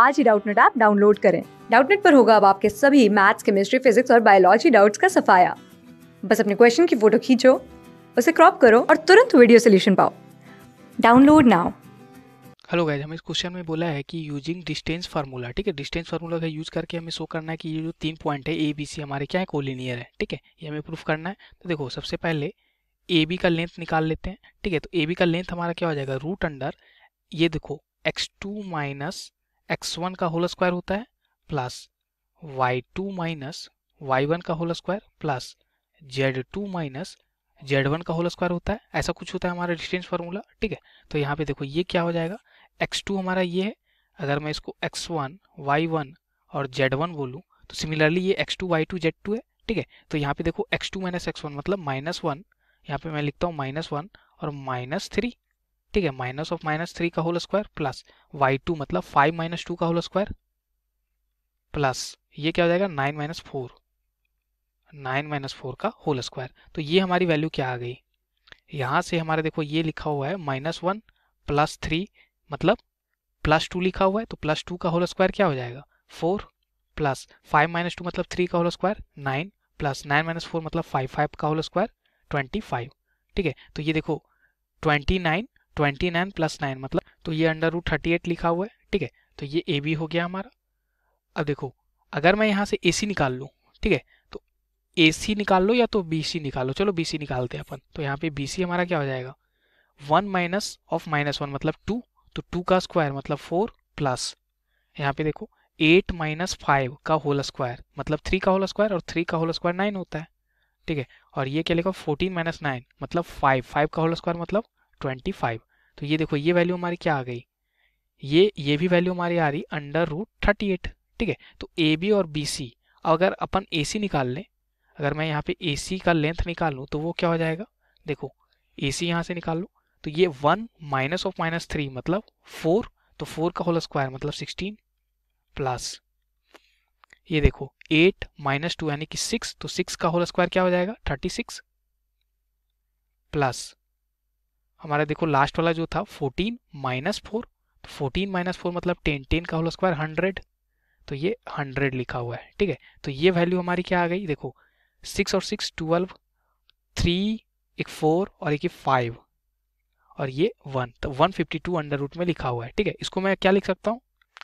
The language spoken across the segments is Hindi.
आज ही डाउटनेट ऐप डाउनलोड करें डाउटनेट पर होगा अब आपके सभी मैथ्स केमिस्ट्री फिजिक्स और बायोलॉजी डाउट्स का सफाया बस अपने क्वेश्चन की फोटो खींचो उसे क्रॉप करो और तुरंत वीडियो सोल्यूशन पाओ डाउनलोड नाउ हेलो गाइज हमें इस क्वेश्चन में बोला है कि यूजिंग डिस्टेंस फार्मूला ठीक है डिस्टेंस फार्मूला का यूज करके हमें शो करना है कि ये जो तीन पॉइंट है ए बी सी हमारे क्या है कोलिनियर है ठीक है ये हमें प्रूफ करना है तो देखो सबसे पहले ए बी का लेंथ निकाल लेते हैं ठीक है तो ए बी का लेंथ हमारा क्या हो जाएगा रूट अंडर ये देखो x two minus x one का होल स्क्वायर होता है plus y two minus y one का whole square plus z two minus z one का होल स्क्वायर होता है ऐसा कुछ होता है हमारा डिस्टेंस फार्मूला ठीक है तो यहाँ पे देखो ये क्या हो जाएगा एक्स टू हमारा ये है अगर मैं इसको एक्स वन वाई वन और जेड वन बोलूँ तो सिमिलरली ये x two y two z two है ठीक है तो यहाँ पे देखो x two minus x one मतलब माइनस वन यहाँ पे मैं लिखता हूँ माइनस वन और माइनस थ्री ठीक है माइनस ऑफ माइनस थ्री का whole square plus y two मतलब फाइव माइनस टू का होल स्क्वायर प्लस ये क्या हो जाएगा nine minus four nine minus four का होल स्क्वायर तो ये हमारी वैल्यू क्या आ गई यहाँ से हमारे देखो ये लिखा हुआ है माइनस वन प्लस थ्री मतलब प्लस टू लिखा हुआ है तो प्लस टू का होल स्क्वायर क्या हो जाएगा four plus five minus two मतलब थ्री का whole square nine plus nine minus four मतलब फाइव फाइव का होल स्क्वायर ट्वेंटी फाइव ठीक है तो ये देखो twenty nine twenty nine plus nine मतलब तो ये अंडर रूट थर्टी एट लिखा हुआ है ठीक है तो ये ए बी हो गया हमारा अब देखो अगर मैं यहाँ से ए सी निकाल लूँ ठीक है तो ए सी निकाल लो या तो बी सी निकालो चलो बी सी निकालते हैं अपन तो यहाँ पे बी सी हमारा क्या हो जाएगा one minus of minus one मतलब टू तो टू का स्क्वायर मतलब फोर प्लस यहाँ पे देखो एट माइनस फाइव का होल स्क्वायर मतलब थ्री का होल स्क्वायर और थ्री का होल स्क्वायर नाइन होता है ठीक है और ये क्या लिखा फोर्टीन माइनस नाइन मतलब फाइव फाइव का होल स्क्वायर मतलब ट्वेंटी फाइव तो ये देखो ये वैल्यू हमारी क्या आ गई ये ये भी वैल्यू हमारी आ रही अंडर रूट थर्टी एट ठीक है तो ए बी और बी सी अगर अपन ए सी निकाल लें अगर मैं यहाँ पे ए सी का लेंथ निकाल लूँ तो वो क्या हो जाएगा देखो ए सी यहाँ से निकाल लूँ तो ये one minus of minus three मतलब फोर तो फोर का होल स्क्वायर मतलब सिक्सटीन प्लस ये देखो एट माइनस टू यानी कि सिक्स तो सिक्स का होल स्क्वायर क्या हो जाएगा थर्टी सिक्स प्लस हमारा देखो लास्ट वाला जो था फोर्टीन माइनस फोर तो फोर्टीन माइनस फोर मतलब टेन टेन का होल स्क्वायर हंड्रेड तो ये हंड्रेड लिखा हुआ है ठीक है तो ये वैल्यू हमारी क्या आ गई देखो सिक्स और सिक्स ट्वेल्व थ्री एक फोर और एक फाइव और ये वन तो one fifty two under root में लिखा हुआ है ठीक है इसको मैं क्या लिख सकता हूँ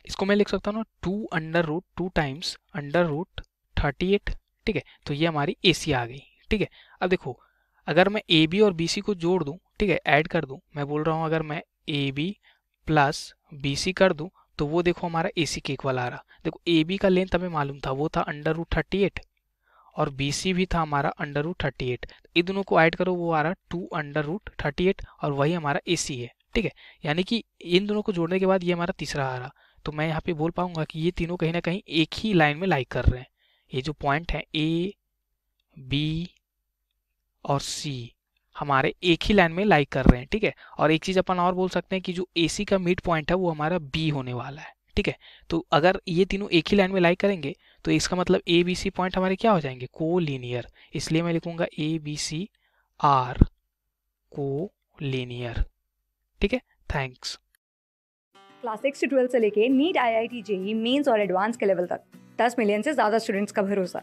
इसको मैं लिख सकता हूँ ना two under root two times under root thirty eight ठीक है तो ये हमारी ए सी आ गई ठीक है अब देखो अगर मैं ए बी और बी सी को जोड़ दूँ ठीक है ऐड कर दूँ मैं बोल रहा हूँ अगर मैं A B plus B C कर दूँ तो वो देखो हमारा ए सी के इक्वल आ रहा देखो ए बी का लेंथ हमें मालूम था वो था अंडर रूट थर्टी एट और बी सी भी था हमारा अंडर रूट थर्टी एट इन दोनों को ऐड करो वो आ रहा two under root thirty eight और वही हमारा ए सी है ठीक है यानी कि इन दोनों को जोड़ने के बाद ये हमारा तीसरा आ रहा तो मैं यहाँ पे बोल पाऊंगा कि ये तीनों कहीं ना कहीं एक ही लाइन में लाइक कर रहे हैं ये जो पॉइंट है ए बी और सी हमारे एक ही लाइन में लाइक कर रहे हैं ठीक है और एक चीज़ अपन और बोल सकते हैं कि जो ए का मिड पॉइंट है वो हमारा बी होने वाला है ठीक है तो अगर ये तीनों एक ही लाइन में लाइक करेंगे तो इसका मतलब ए बी सी पॉइंट हमारे क्या हो जाएंगे को लीनियर इसलिए मैं लिखूंगा ए बी सी आर को लीनियर ठीक है थैंक्स क्लास सिक्स से ट्वेल्थ से लेके NEET I I T JEE mains और एडवांस के लेवल तक दस मिलियन से ज़्यादा स्टूडेंट्स का भरोसा